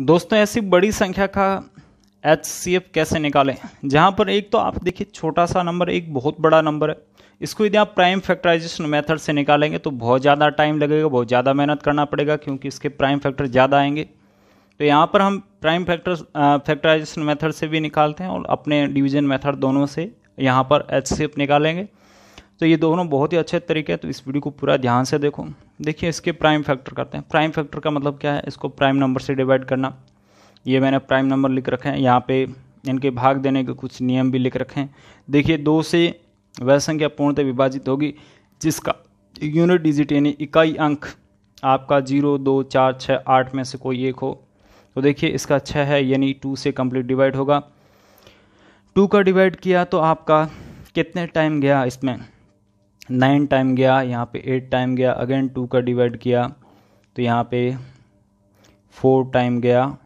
दोस्तों ऐसी बड़ी संख्या का एच सी एफ कैसे निकालें जहाँ पर एक तो आप देखिए छोटा सा नंबर एक बहुत बड़ा नंबर है इसको यदि आप प्राइम फैक्टराइजेशन मेथड से निकालेंगे तो बहुत ज़्यादा टाइम लगेगा बहुत ज़्यादा मेहनत करना पड़ेगा क्योंकि इसके प्राइम फैक्टर ज़्यादा आएंगे तो यहाँ पर हम प्राइम फैक्टर फैक्टराइजेशन मेथड से भी निकालते हैं और अपने डिवीजन मेथड दोनों से यहाँ पर एच सी एफ निकालेंगे तो ये दोनों बहुत ही अच्छे तरीके हैं तो इस वीडियो को पूरा ध्यान से देखो देखिए इसके प्राइम फैक्टर करते हैं प्राइम फैक्टर का मतलब क्या है इसको प्राइम नंबर से डिवाइड करना ये मैंने प्राइम नंबर लिख रखे हैं यहाँ पे इनके भाग देने के कुछ नियम भी लिख रखे हैं देखिए दो से वह संख्या पूर्णतः विभाजित होगी जिसका यूनिट डिजिट यानी इकाई अंक आपका जीरो दो चार छः आठ में से कोई एक हो तो देखिए इसका छः है यानी टू से कंप्लीट डिवाइड होगा टू का डिवाइड किया तो आपका कितने टाइम गया इसमें नाइन टाइम गया यहाँ पे एट टाइम गया अगेन टू का डिवाइड किया तो यहाँ पे फोर टाइम गया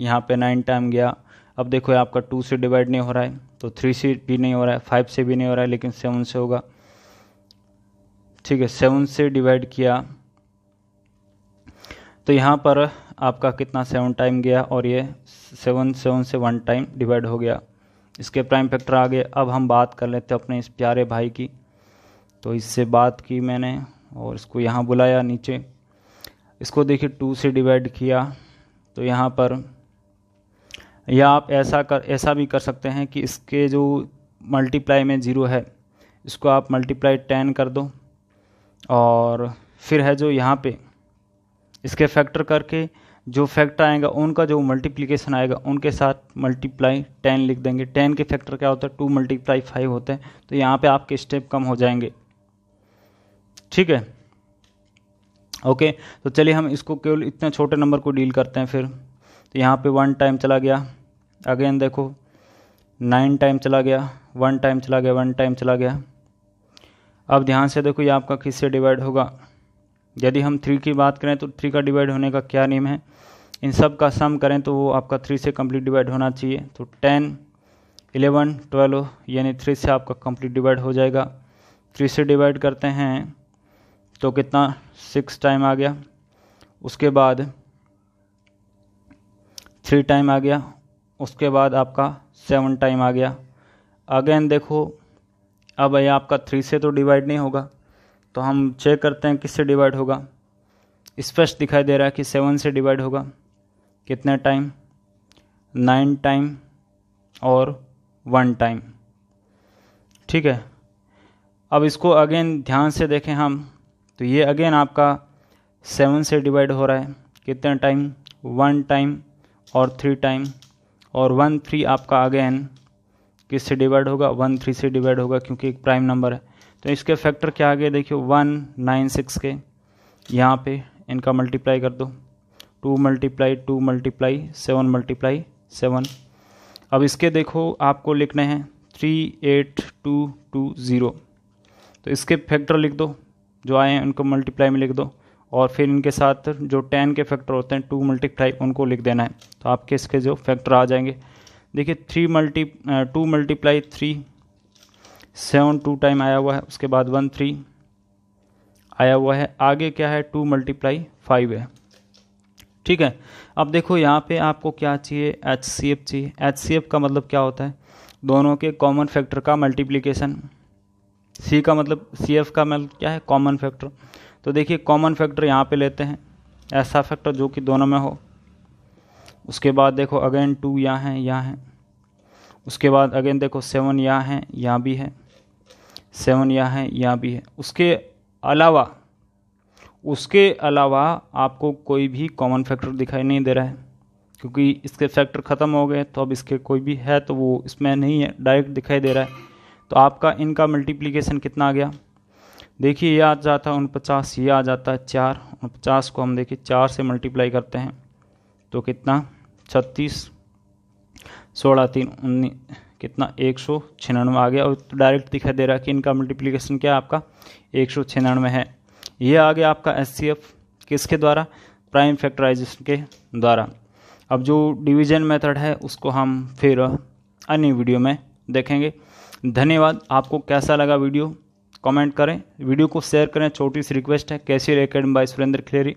यहाँ पे नाइन टाइम गया अब देखो आपका टू से डिवाइड नहीं हो रहा है तो थ्री से भी नहीं हो रहा है फाइव से भी नहीं हो रहा है लेकिन सेवन से होगा ठीक है सेवन से डिवाइड किया तो यहाँ पर आपका कितना सेवन टाइम गया और ये सेवन सेवन से वन टाइम डिवाइड हो गया इसके प्राइम फैक्टर आ गए अब हम बात कर लेते हैं अपने इस प्यारे भाई की तो इससे बात की मैंने और इसको यहाँ बुलाया नीचे इसको देखिए टू से डिवाइड किया तो यहाँ पर या आप ऐसा कर ऐसा भी कर सकते हैं कि इसके जो मल्टीप्लाई में ज़ीरो है इसको आप मल्टीप्लाई टेन कर दो और फिर है जो यहाँ पे इसके फैक्टर करके जो फैक्टर आएगा उनका जो मल्टीप्लिकेशन आएगा उनके साथ मल्टीप्लाई टेन लिख देंगे टेन के फैक्टर क्या होता है टू मल्टीप्लाई फाइव होते हैं तो यहाँ पे आपके स्टेप कम हो जाएंगे ठीक है ओके तो चलिए हम इसको केवल इतने छोटे नंबर को डील करते हैं फिर तो यहाँ पे वन टाइम चला गया अगेन देखो नाइन टाइम चला गया वन टाइम चला गया वन टाइम चला गया अब ध्यान से देखो ये आपका किससे डिवाइड होगा यदि हम थ्री की बात करें तो थ्री का डिवाइड होने का क्या नियम है इन सब का सम करें तो वो आपका थ्री से कंप्लीट डिवाइड होना चाहिए तो टेन इलेवन ट्वेल्व यानी थ्री से आपका कंप्लीट डिवाइड हो जाएगा थ्री से डिवाइड करते हैं तो कितना सिक्स टाइम आ गया उसके बाद थ्री टाइम आ गया उसके बाद आपका सेवन टाइम आ गया अगेन देखो अब ये आपका थ्री से तो डिवाइड नहीं होगा तो हम चेक करते हैं किससे डिवाइड होगा स्पष्ट दिखाई दे रहा है कि सेवन से डिवाइड होगा कितने टाइम नाइन टाइम और वन टाइम ठीक है अब इसको अगेन ध्यान से देखें हम तो ये अगेन आपका सेवन से डिवाइड हो रहा है कितने टाइम वन टाइम और थ्री टाइम और वन थ्री आपका अगेन किस से डिवाइड होगा वन थ्री से डिवाइड होगा क्योंकि एक प्राइम नंबर है तो इसके फैक्टर क्या आ गए देखिए वन नाइन सिक्स के यहाँ पे इनका मल्टीप्लाई कर दो two multiply two multiply seven multiply seven अब इसके देखो आपको लिखने हैं three eight two two zero तो इसके फैक्टर लिख दो जो आए हैं उनको मल्टीप्लाई में लिख दो और फिर इनके साथ जो टेन के फैक्टर होते हैं टू मल्टीप्लाई उनको लिख देना है तो आपके इसके जो फैक्टर आ जाएंगे देखिए three multi two multiply three seven two time आया हुआ है उसके बाद वन थ्री आया हुआ है आगे क्या है टू मल्टीप्लाई फाइव है ठीक है अब देखो यहाँ पे आपको क्या चाहिए एच सी एफ चाहिए एच सी एफ का मतलब क्या होता है दोनों के कॉमन फैक्टर का मल्टीप्लीकेशन सी का मतलब सी एफ का मतलब क्या है कॉमन फैक्टर तो देखिए कॉमन फैक्टर यहाँ पे लेते हैं ऐसा फैक्टर जो कि दोनों में हो उसके बाद देखो अगेन टू यहाँ है यहाँ है उसके बाद अगेन देखो सेवन यहाँ है यहाँ भी है सेवन यहाँ है यहाँ भी है उसके अलावा उसके अलावा आपको कोई भी कॉमन फैक्टर दिखाई नहीं दे रहा है क्योंकि इसके फैक्टर ख़त्म हो गए तो अब इसके कोई भी है तो वो इसमें नहीं है डायरेक्ट दिखाई दे रहा है तो आपका इनका मल्टीप्लीकेशन कितना आ गया देखिए ये आ जाता है उनपचास ये आ जाता है चार उनपचास को हम देखिए चार से मल्टीप्लाई करते हैं तो कितना छत्तीस सोलह तीन उन्नीस कितना एक सौ छियानवे आ गया और तो डायरेक्ट दिखाई दे रहा है कि इनका मल्टीप्लिकेशन क्या है आपका एक सौ छियानवे है ये आ गया आपका एस सी एफ किसके द्वारा प्राइम फैक्टराइजेशन के द्वारा अब जो डिवीजन मेथड है उसको हम फिर अन्य वीडियो में देखेंगे धन्यवाद आपको कैसा लगा वीडियो कमेंट करें वीडियो को शेयर करें छोटी सी रिक्वेस्ट है कैसी रेकेड बाय सुरेंद्र खिलेरी